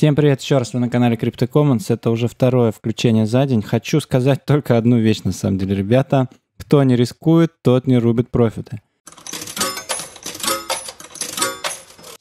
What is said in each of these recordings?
Всем привет еще раз, вы на канале Crypto Commons. Это уже второе включение за день. Хочу сказать только одну вещь на самом деле, ребята. Кто не рискует, тот не рубит профиты.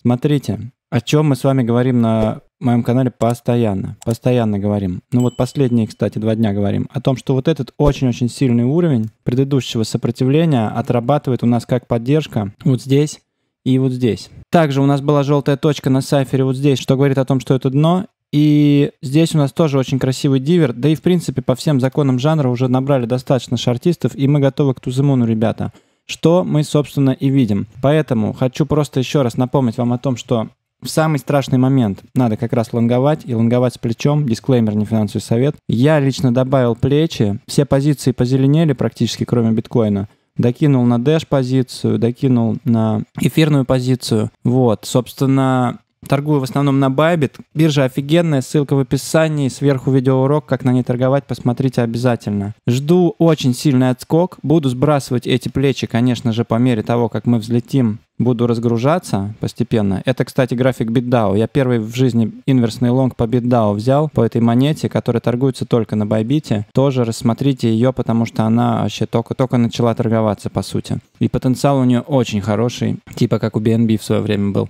Смотрите, о чем мы с вами говорим на моем канале постоянно. Постоянно говорим. Ну вот последние, кстати, два дня говорим о том, что вот этот очень-очень сильный уровень предыдущего сопротивления отрабатывает у нас как поддержка вот здесь и вот здесь. Также у нас была желтая точка на сайфере вот здесь, что говорит о том, что это дно. И здесь у нас тоже очень красивый дивер. Да и, в принципе, по всем законам жанра уже набрали достаточно шартистов, и мы готовы к туземуну, ребята. Что мы, собственно, и видим. Поэтому хочу просто еще раз напомнить вам о том, что в самый страшный момент надо как раз лонговать и лонговать с плечом. Дисклеймер, не финансовый совет. Я лично добавил плечи. Все позиции позеленели практически, кроме биткоина докинул на дэш-позицию, докинул на эфирную позицию. Вот, собственно, Торгую в основном на Bybit. Биржа офигенная, ссылка в описании, сверху видеоурок, как на ней торговать, посмотрите обязательно. Жду очень сильный отскок, буду сбрасывать эти плечи, конечно же, по мере того, как мы взлетим буду разгружаться постепенно. Это, кстати, график BitDAO. Я первый в жизни инверсный лонг по BitDAO взял, по этой монете, которая торгуется только на Байбите. Тоже рассмотрите ее, потому что она вообще только-только начала торговаться, по сути. И потенциал у нее очень хороший, типа как у BNB в свое время был.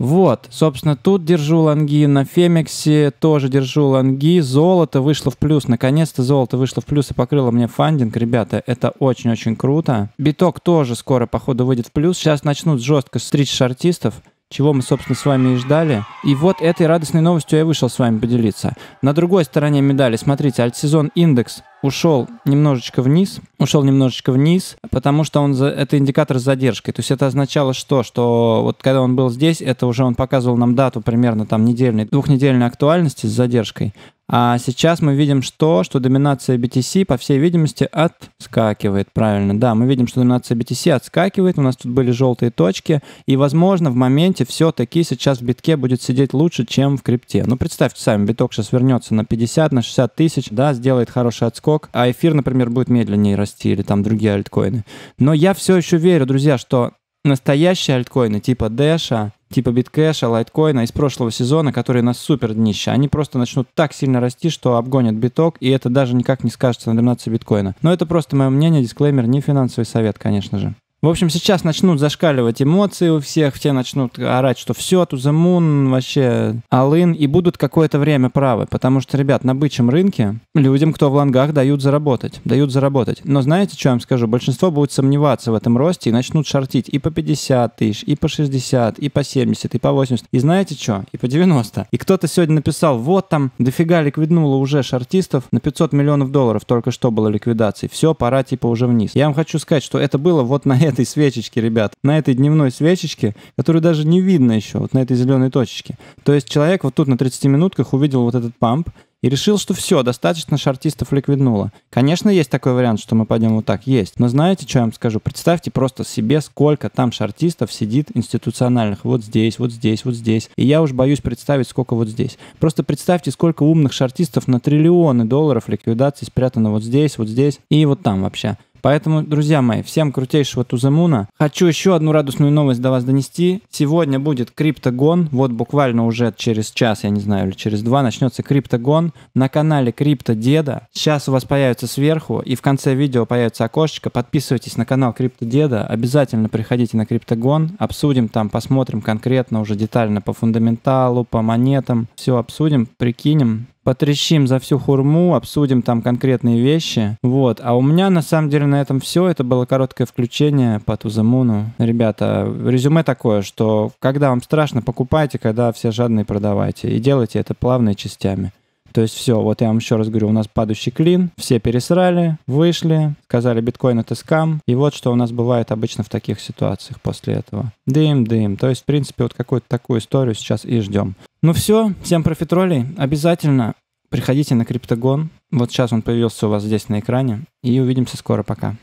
Вот, собственно, тут держу лонги, на Фемиксе тоже держу лонги, золото вышло в плюс, наконец-то золото вышло в плюс и покрыло мне фандинг, ребята, это очень-очень круто. Биток тоже скоро, походу, выйдет в плюс, сейчас начнут жестко стричь шартистов, чего мы, собственно, с вами и ждали. И вот этой радостной новостью я вышел с вами поделиться. На другой стороне медали, смотрите, альтсезон индекс ушел немножечко вниз, ушел немножечко вниз, потому что он за, это индикатор с задержкой. То есть это означало что? Что вот когда он был здесь, это уже он показывал нам дату примерно там недельной, двухнедельной актуальности с задержкой. А сейчас мы видим что? Что доминация BTC, по всей видимости, отскакивает. Правильно, да, мы видим, что доминация BTC отскакивает. У нас тут были желтые точки. И, возможно, в моменте все-таки сейчас в битке будет сидеть лучше, чем в крипте. Ну, представьте сами, биток сейчас вернется на 50, на 60 тысяч, да, сделает хороший отскок. А эфир, например, будет медленнее расти или там другие альткоины. Но я все еще верю, друзья, что настоящие альткоины типа Дэша, типа биткэша, лайткоина из прошлого сезона, которые на супер днище, они просто начнут так сильно расти, что обгонят биток, и это даже никак не скажется на доминации биткоина. Но это просто мое мнение, дисклеймер, не финансовый совет, конечно же. В общем, сейчас начнут зашкаливать эмоции у всех, все начнут орать, что все, to the moon, вообще алын, и будут какое-то время правы, потому что, ребят, на бычьем рынке людям, кто в лонгах, дают заработать, дают заработать. Но знаете, что я вам скажу? Большинство будет сомневаться в этом росте и начнут шортить и по 50 тысяч, и по 60, и по 70, и по 80, и знаете что? И по 90. И кто-то сегодня написал, вот там дофига ликвиднуло уже шортистов, на 500 миллионов долларов только что было ликвидации, все, пора типа уже вниз. Я вам хочу сказать, что это было вот на этом этой свечечке, ребят, на этой дневной свечечке, которую даже не видно еще, вот на этой зеленой точечке. То есть человек вот тут на 30 минутках увидел вот этот памп, и решил, что все, достаточно шартистов ликвиднуло. Конечно, есть такой вариант, что мы пойдем вот так, есть. Но знаете, что я вам скажу? Представьте просто себе, сколько там шартистов сидит институциональных. Вот здесь, вот здесь, вот здесь. И я уж боюсь представить, сколько вот здесь. Просто представьте, сколько умных шартистов на триллионы долларов ликвидации спрятано вот здесь, вот здесь и вот там вообще. Поэтому, друзья мои, всем крутейшего Тузамуна. Хочу еще одну радостную новость до вас донести. Сегодня будет криптогон. Вот буквально уже через час, я не знаю, или через два начнется криптогон на канале Крипто Деда. Сейчас у вас появится сверху и в конце видео появится окошечко. Подписывайтесь на канал Крипто Деда. Обязательно приходите на криптогон. Обсудим там, посмотрим конкретно уже детально по фундаменталу, по монетам. Все обсудим, прикинем потрещим за всю хурму, обсудим там конкретные вещи. Вот. А у меня на самом деле на этом все. Это было короткое включение по Тузамуну. Ребята, резюме такое, что когда вам страшно, покупайте, когда все жадные, продавайте. И делайте это плавно и частями. То есть все, вот я вам еще раз говорю, у нас падающий клин, все пересрали, вышли, сказали биткоин это скам. И вот что у нас бывает обычно в таких ситуациях после этого. Дым, дым. То есть, в принципе, вот какую-то такую историю сейчас и ждем. Ну все, всем профитролей. Обязательно приходите на Криптогон. Вот сейчас он появился у вас здесь на экране. И увидимся скоро. Пока.